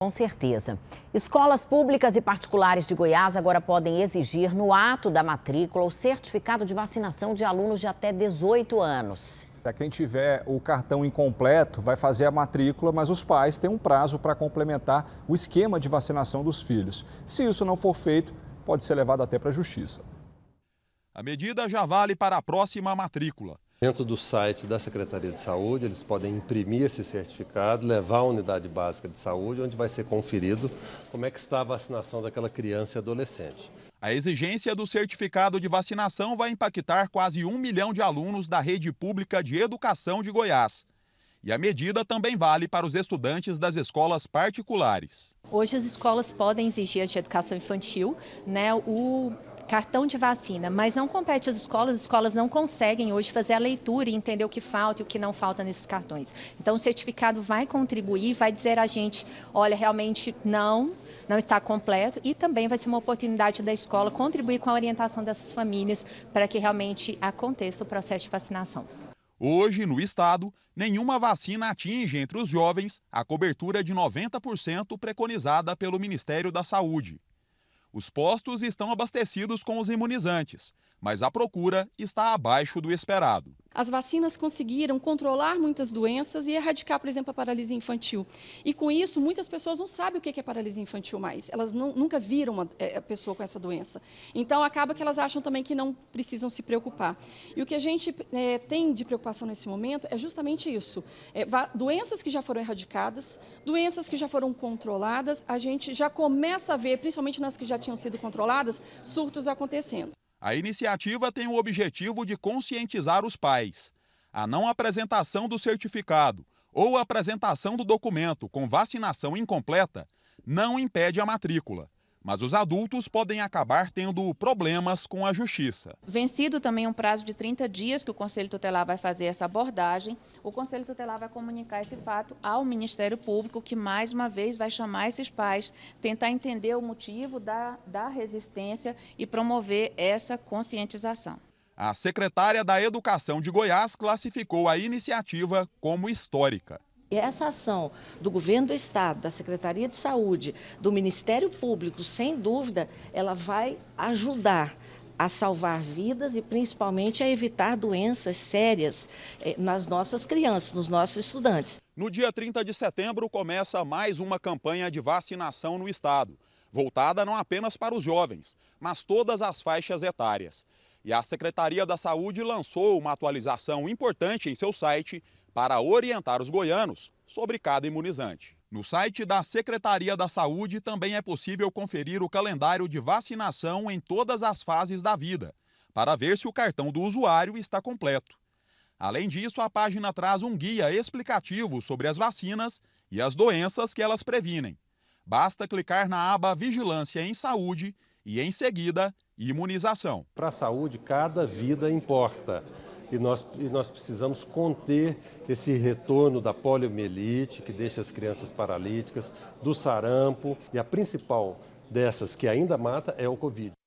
Com certeza. Escolas públicas e particulares de Goiás agora podem exigir no ato da matrícula o certificado de vacinação de alunos de até 18 anos. É quem tiver o cartão incompleto vai fazer a matrícula, mas os pais têm um prazo para complementar o esquema de vacinação dos filhos. Se isso não for feito, pode ser levado até para a justiça. A medida já vale para a próxima matrícula. Dentro do site da Secretaria de Saúde, eles podem imprimir esse certificado, levar à unidade básica de saúde, onde vai ser conferido como é que está a vacinação daquela criança e adolescente. A exigência do certificado de vacinação vai impactar quase um milhão de alunos da rede pública de educação de Goiás. E a medida também vale para os estudantes das escolas particulares. Hoje as escolas podem exigir de educação infantil né, o cartão de vacina, mas não compete às escolas, as escolas não conseguem hoje fazer a leitura e entender o que falta e o que não falta nesses cartões. Então, o certificado vai contribuir, vai dizer a gente, olha, realmente não, não está completo e também vai ser uma oportunidade da escola contribuir com a orientação dessas famílias para que realmente aconteça o processo de vacinação. Hoje, no estado, nenhuma vacina atinge entre os jovens a cobertura de 90% preconizada pelo Ministério da Saúde. Os postos estão abastecidos com os imunizantes, mas a procura está abaixo do esperado. As vacinas conseguiram controlar muitas doenças e erradicar, por exemplo, a paralisia infantil. E com isso, muitas pessoas não sabem o que é paralisia infantil mais. Elas não, nunca viram uma é, pessoa com essa doença. Então, acaba que elas acham também que não precisam se preocupar. E o que a gente é, tem de preocupação nesse momento é justamente isso: é, doenças que já foram erradicadas, doenças que já foram controladas. A gente já começa a ver, principalmente nas que já tinham sido controladas, surtos acontecendo. A iniciativa tem o objetivo de conscientizar os pais. A não apresentação do certificado ou apresentação do documento com vacinação incompleta não impede a matrícula, mas os adultos podem acabar tendo problemas com a justiça. Vencido também um prazo de 30 dias que o Conselho Tutelar vai fazer essa abordagem, o Conselho Tutelar vai comunicar esse fato ao Ministério Público, que mais uma vez vai chamar esses pais, tentar entender o motivo da, da resistência e promover essa conscientização. A secretária da Educação de Goiás classificou a iniciativa como histórica. E essa ação do governo do Estado, da Secretaria de Saúde, do Ministério Público, sem dúvida, ela vai ajudar a salvar vidas e principalmente a evitar doenças sérias eh, nas nossas crianças, nos nossos estudantes. No dia 30 de setembro começa mais uma campanha de vacinação no estado, voltada não apenas para os jovens, mas todas as faixas etárias. E a Secretaria da Saúde lançou uma atualização importante em seu site para orientar os goianos sobre cada imunizante. No site da Secretaria da Saúde também é possível conferir o calendário de vacinação em todas as fases da vida, para ver se o cartão do usuário está completo. Além disso, a página traz um guia explicativo sobre as vacinas e as doenças que elas previnem. Basta clicar na aba Vigilância em Saúde e, em seguida, Imunização. Para a saúde, cada vida importa e nós, e nós precisamos conter esse retorno da poliomielite, que deixa as crianças paralíticas, do sarampo, e a principal dessas que ainda mata é o Covid.